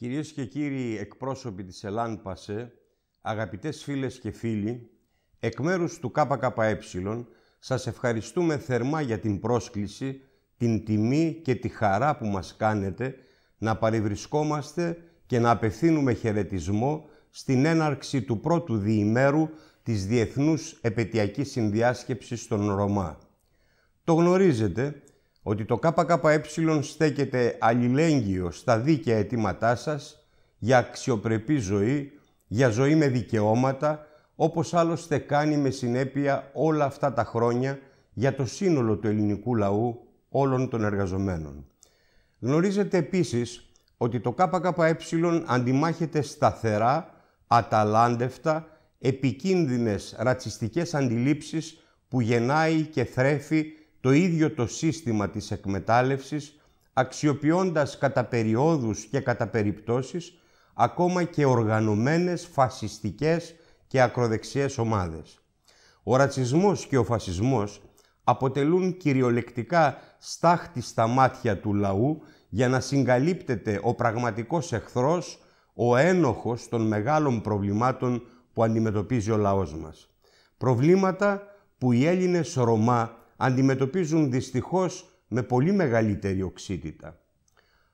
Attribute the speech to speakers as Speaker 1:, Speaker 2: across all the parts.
Speaker 1: Κυρίες και κύριοι εκπρόσωποι της Ελάν Πασέ, αγαπητές φίλες και φίλοι, εκ μέρους του ΚΚΕ σας ευχαριστούμε θερμά για την πρόσκληση, την τιμή και τη χαρά που μας κάνετε να παρευρισκόμαστε και να απευθύνουμε χαιρετισμό στην έναρξη του πρώτου διημέρου της Διεθνούς Επαιτειακής Συνδιάσκεψης των Ρωμά. Το γνωρίζετε ότι το ΚΚΕ στέκεται αλληλέγγυο στα δίκαια αιτήματά σας για αξιοπρεπή ζωή, για ζωή με δικαιώματα, όπως άλλωστε κάνει με συνέπεια όλα αυτά τα χρόνια για το σύνολο του ελληνικού λαού όλων των εργαζομένων. Γνωρίζετε επίσης ότι το ΚΚΕ αντιμάχεται σταθερά, αταλάντευτα, επικίνδυνες ρατσιστικές αντιλήψεις που γεννάει και θρέφει το ίδιο το σύστημα της εκμετάλλευσης, αξιοποιώντας κατά περιόδους και κατά περιπτώσεις ακόμα και οργανωμένες φασιστικές και ακροδεξιές ομάδες. Ο ρατσισμός και ο φασισμός αποτελούν κυριολεκτικά στάχτη στα μάτια του λαού για να συγκαλύπτεται ο πραγματικός εχθρός, ο ένοχος των μεγάλων προβλημάτων που αντιμετωπίζει ο λαός μας. Προβλήματα που οι Έλληνες Ρωμά αντιμετωπίζουν δυστυχώς με πολύ μεγαλύτερη οξύτητα.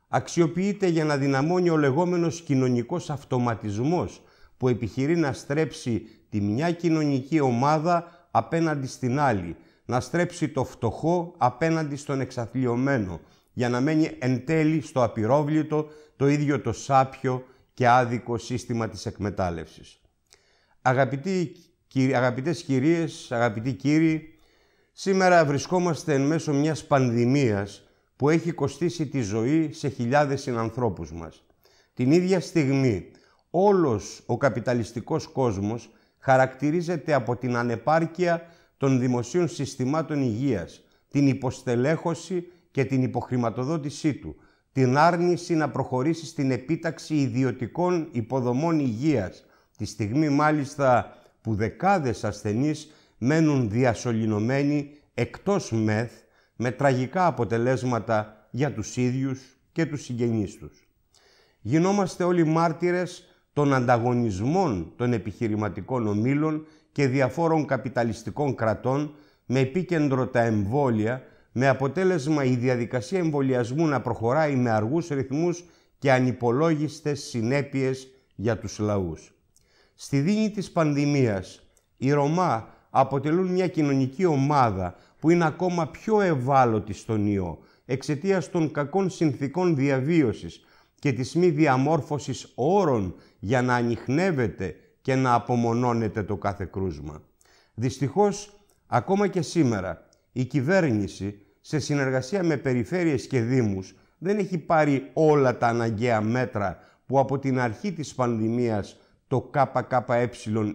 Speaker 1: Αξιοποιείται για να δυναμώνει ο λεγόμενος κοινωνικός αυτοματισμός που επιχειρεί να στρέψει τη μια κοινωνική ομάδα απέναντι στην άλλη, να στρέψει το φτωχό απέναντι στον εξαθλειωμένο, για να μένει εν τέλει στο απειρόβλητο το ίδιο το σάπιο και άδικο σύστημα της εκμετάλλευσης. Αγαπητοί, αγαπητές κυρίες, αγαπητοί κύριοι, Σήμερα βρισκόμαστε εν μέσω μιας πανδημίας που έχει κοστίσει τη ζωή σε χιλιάδες συνανθρώπους μας. Την ίδια στιγμή όλος ο καπιταλιστικός κόσμος χαρακτηρίζεται από την ανεπάρκεια των δημοσίων συστημάτων υγείας, την υποστελέχωση και την υποχρηματοδότησή του, την άρνηση να προχωρήσει στην επίταξη ιδιωτικών υποδομών υγείας, τη στιγμή μάλιστα που δεκάδες ασθενείς μένουν διασωληνωμένοι εκτός μεθ με τραγικά αποτελέσματα για τους ίδιους και τους συγγενείς τους. Γινόμαστε όλοι μάρτυρες των ανταγωνισμών των επιχειρηματικών ομίλων και διαφόρων καπιταλιστικών κρατών με επίκεντρο τα εμβόλια, με αποτέλεσμα η διαδικασία εμβολιασμού να προχωράει με αργούς ρυθμούς και ανυπολόγιστες συνέπειες για τους λαούς. Στη δίνη της πανδημίας, η Ρωμά αποτελούν μια κοινωνική ομάδα που είναι ακόμα πιο ευάλωτη στον ιό εξαιτίας των κακών συνθήκων διαβίωσης και της μη διαμόρφωσης όρων για να ανοιχνεύεται και να απομονώνεται το κάθε κρούσμα. Δυστυχώς, ακόμα και σήμερα, η κυβέρνηση, σε συνεργασία με περιφέρειες και δήμους, δεν έχει πάρει όλα τα αναγκαία μέτρα που από την αρχή της πανδημίας το ΚΚΕ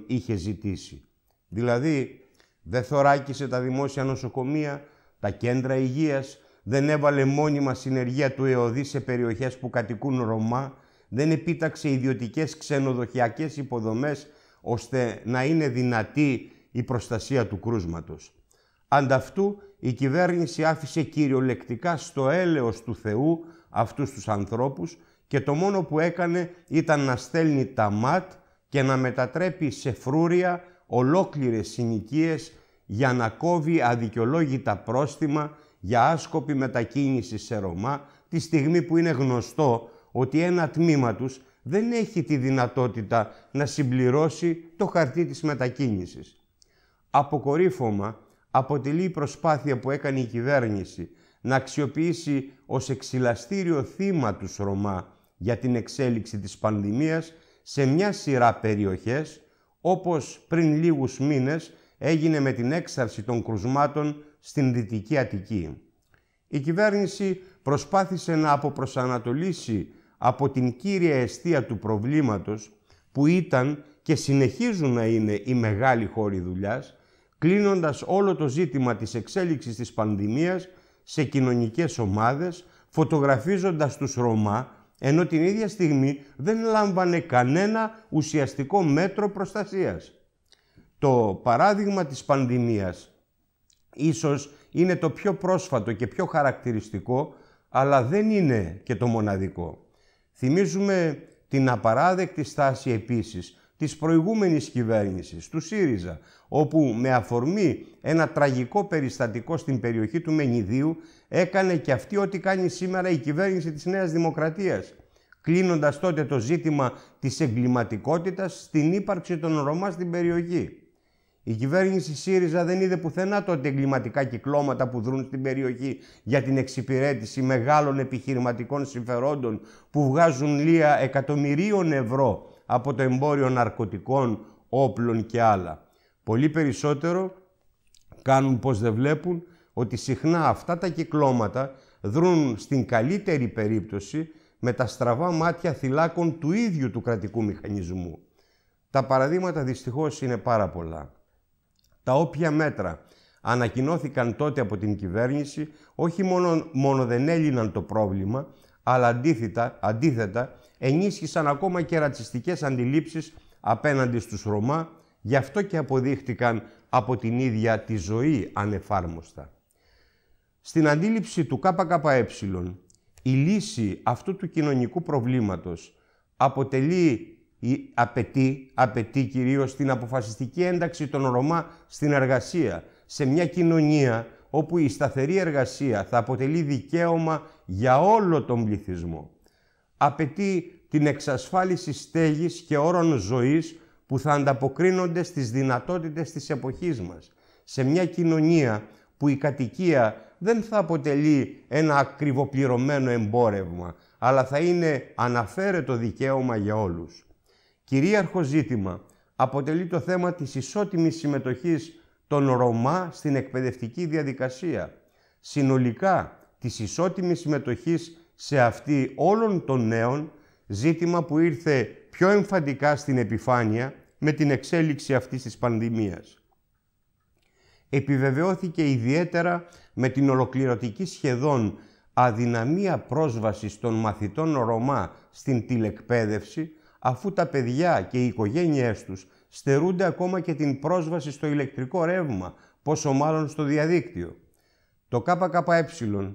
Speaker 1: είχε ζητήσει. Δηλαδή, δεν θωράκισε τα δημόσια νοσοκομεία, τα κέντρα υγείας, δεν έβαλε μόνιμα συνεργεία του ΕΟΔΗ σε περιοχές που κατοικούν Ρωμά, δεν επίταξε ιδιωτικές ξενοδοχειακές υποδομές ώστε να είναι δυνατή η προστασία του κρούσματος. Ανταυτού, η κυβέρνηση άφησε κυριολεκτικά στο έλεος του Θεού αυτούς τους ανθρώπους και το μόνο που έκανε ήταν να στέλνει τα ΜΑΤ και να μετατρέπει σε φρούρια ολόκληρες συνοικίες για να κόβει αδικαιολόγητα πρόστιμα για άσκοπη μετακίνηση σε Ρωμά τη στιγμή που είναι γνωστό ότι ένα τμήμα τους δεν έχει τη δυνατότητα να συμπληρώσει το χαρτί της μετακίνησης. Αποκορύφωμα αποτελεί η προσπάθεια που έκανε η κυβέρνηση να αξιοποιήσει ως εξυλαστήριο θύμα τους Ρωμά για την εξέλιξη της πανδημίας σε μια σειρά περιοχές όπως πριν λίγους μήνες έγινε με την έξαρση των κρουσμάτων στην Δυτική Αττική. Η κυβέρνηση προσπάθησε να αποπροσανατολίσει από την κύρια αιστεία του προβλήματος που ήταν και συνεχίζουν να είναι οι μεγάλοι χώροι δουλειάς, κλείνοντας όλο το ζήτημα της εξέλιξης της πανδημίας σε κοινωνικές ομάδες, φωτογραφίζοντας τους Ρωμά ενώ την ίδια στιγμή δεν λάμβανε κανένα ουσιαστικό μέτρο προστασίας. Το παράδειγμα της πανδημίας ίσως είναι το πιο πρόσφατο και πιο χαρακτηριστικό, αλλά δεν είναι και το μοναδικό. Θυμίζουμε την απαράδεκτη στάση επίσης της προηγούμενης κυβέρνησης, του ΣΥΡΙΖΑ, όπου με αφορμή ένα τραγικό περιστατικό στην περιοχή του Μενιδίου, έκανε και αυτή ό,τι κάνει σήμερα η κυβέρνηση της Νέας Δημοκρατίας, κλείνοντας τότε το ζήτημα της εγκληματικότητας στην ύπαρξη των Ρωμά στην περιοχή. Η κυβέρνηση ΣΥΡΙΖΑ δεν είδε πουθενά τότε εγκληματικά κυκλώματα που δρούν στην περιοχή για την εξυπηρέτηση μεγάλων επιχειρηματικών συμφερόντων που βγάζουν λία εκατομμυρίων ευρώ από το εμπόριο ναρκωτικών, όπλων και άλλα. Πολύ περισσότερο κάνουν πως δεν βλέπουν ότι συχνά αυτά τα κυκλώματα δρούν στην καλύτερη περίπτωση με τα στραβά μάτια θυλάκων του ίδιου του κρατικού μηχανισμού. Τα παραδείγματα δυστυχώς είναι πάρα πολλά. Τα όποια μέτρα ανακοινώθηκαν τότε από την κυβέρνηση όχι μόνο, μόνο δεν έλυναν το πρόβλημα, αλλά αντίθετα, αντίθετα ενίσχυσαν ακόμα και ρατσιστικές αντιλήψεις απέναντι στους Ρωμά, γι' αυτό και αποδείχτηκαν από την ίδια τη ζωή ανεφάρμοστα. Στην αντίληψη του ΚΚΕ, η λύση αυτού του κοινωνικού προβλήματος αποτελεί η απαιτεί, απαιτεί κυρίως την αποφασιστική ένταξη των Ρωμά στην εργασία, σε μια κοινωνία όπου η σταθερή εργασία θα αποτελεί δικαίωμα για όλο τον πληθυσμό απαιτεί την εξασφάλιση στέγης και όρων ζωής που θα ανταποκρίνονται στις δυνατότητες της εποχής μας. Σε μια κοινωνία που η κατοικία δεν θα αποτελεί ένα ακριβοπληρωμένο εμπόρευμα, αλλά θα είναι αναφέρετο δικαίωμα για όλους. Κυρίαρχο ζήτημα αποτελεί το θέμα της ισότιμης συμμετοχής των Ρωμά στην εκπαιδευτική διαδικασία. Συνολικά, της ισότιμης συμμετοχής σε αυτή όλων των νέων, ζήτημα που ήρθε πιο εμφαντικά στην επιφάνεια με την εξέλιξη αυτής της πανδημίας. Επιβεβαιώθηκε ιδιαίτερα με την ολοκληρωτική σχεδόν αδυναμία πρόσβασης των μαθητών Ρωμά στην τηλεκπαίδευση, αφού τα παιδιά και οι οικογένειές τους στερούνται ακόμα και την πρόσβαση στο ηλεκτρικό ρεύμα, πόσο μάλλον στο διαδίκτυο. Το ΚΚΕ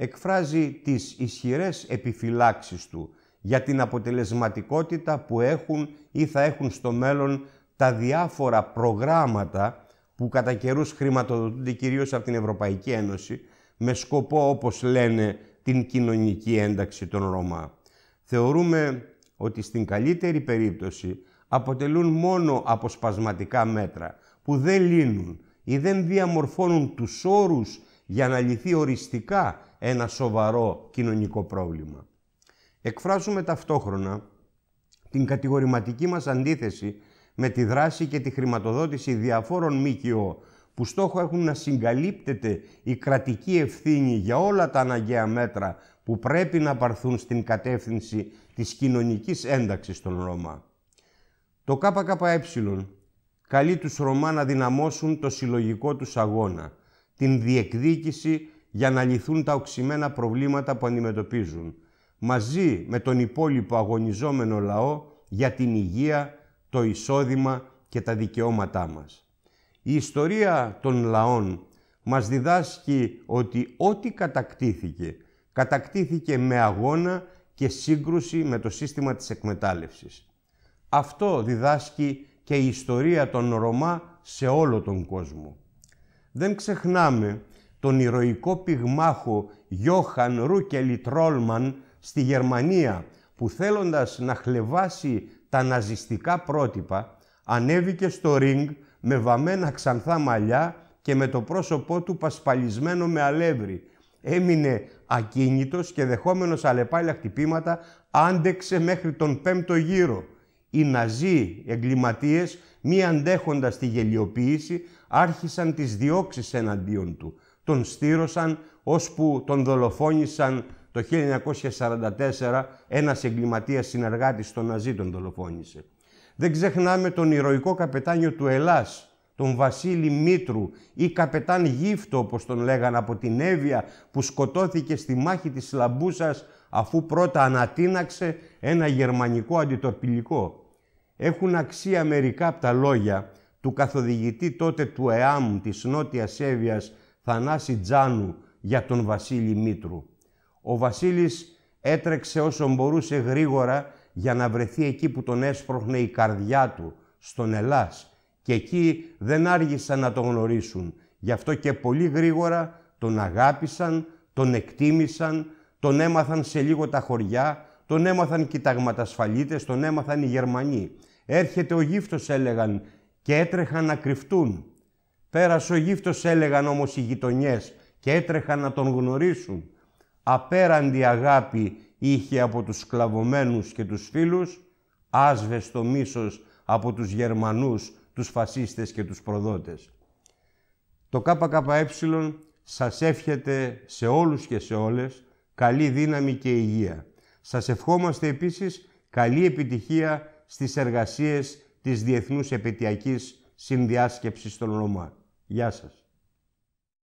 Speaker 1: εκφράζει τις ισχυρές επιφυλάξεις του για την αποτελεσματικότητα που έχουν ή θα έχουν στο μέλλον τα διάφορα προγράμματα που κατά καιρούς χρηματοδοτούνται κυρίως από την Ευρωπαϊκή Ένωση με σκοπό, όπως λένε, την κοινωνική ένταξη των Ρωμά. Θεωρούμε ότι στην καλύτερη περίπτωση αποτελούν μόνο αποσπασματικά μέτρα που δεν λύνουν ή δεν διαμορφώνουν τους όρους για να λυθεί οριστικά ένα σοβαρό κοινωνικό πρόβλημα. Εκφράζουμε ταυτόχρονα την κατηγορηματική μας αντίθεση με τη δράση και τη χρηματοδότηση διαφόρων ΜΚΟ που στόχο έχουν να συγκαλύπτεται η κρατική ευθύνη για όλα τα αναγκαία μέτρα που πρέπει να παρθούν στην κατεύθυνση της κοινωνικής ένταξης των Ρωμά. Το ΚΚΕ καλεί τους Ρωμά να δυναμώσουν το συλλογικό τους αγώνα, την διεκδίκηση για να λυθούν τα οξυμένα προβλήματα που αντιμετωπίζουν, μαζί με τον υπόλοιπο αγωνιζόμενο λαό για την υγεία, το εισόδημα και τα δικαιώματά μας. Η ιστορία των λαών μας διδάσκει ότι ό,τι κατακτήθηκε, κατακτήθηκε με αγώνα και σύγκρουση με το σύστημα της εκμετάλλευσης. Αυτό διδάσκει και η ιστορία των Ρωμά σε όλο τον κόσμο. Δεν ξεχνάμε τον ηρωικό πυγμάχο Γιώχαν Ρούκελι Τρόλμαν στη Γερμανία που θέλοντας να χλεβάσει τα ναζιστικά πρότυπα ανέβηκε στο ρινγκ με βαμμένα ξανθά μαλλιά και με το πρόσωπό του πασπαλισμένο με αλεύρι. Έμεινε ακίνητος και δεχόμενος αλεπάλια χτυπήματα άντεξε μέχρι τον πέμπτο γύρο. Οι ναζί εγκληματίες μη αντέχοντας τη γελιοποίηση, άρχισαν τις διώξεις εναντίον του. Τον στήρωσαν, ώσπου τον δολοφόνησαν το 1944, ένας εγκληματίας συνεργάτης των Ναζί τον δολοφόνησε. Δεν ξεχνάμε τον ηρωικό καπετάνιο του Ελλάς, τον Βασίλη Μήτρου ή καπετάν Γύφτο, όπως τον λέγαν από την Εύβοια, που σκοτώθηκε στη μάχη της Λαμπούσας αφού πρώτα ανατίναξε ένα γερμανικό αντιτορπιλικό. Έχουν αξία μερικά από τα λόγια του καθοδηγητή τότε του ΕΑΜ της Νότιας Εύβοιας Θανάση Τζάνου για τον Βασίλη Μήτρου. Ο Βασίλης έτρεξε όσο μπορούσε γρήγορα για να βρεθεί εκεί που τον έσπρωχνε η καρδιά του, στον Ελλάς, και εκεί δεν άργησαν να τον γνωρίσουν. Γι' αυτό και πολύ γρήγορα τον αγάπησαν, τον εκτίμησαν, τον έμαθαν σε λίγο τα χωριά, τον έμαθαν και οι ταγματασφαλίτες, τον έμαθαν οι Γερμανοί. Έρχεται ο γύφτος έλεγαν και έτρεχαν να κρυφτούν. Πέρασε ο γύφτος έλεγαν όμως οι γειτονιές και έτρεχαν να τον γνωρίσουν. Απέραντη αγάπη είχε από τους σκλαβωμένους και τους φίλους, άσβεστο μίσος από τους Γερμανούς, τους φασίστες και τους προδότες. Το ΚΚΕ σας εύχεται σε όλους και σε όλες καλή δύναμη και υγεία. Σας ευχόμαστε επίσης καλή επιτυχία στις εργασίες της Διεθνούς Επαιτειακής Συνδιάσκεψης των Ρωμά. Γεια σας.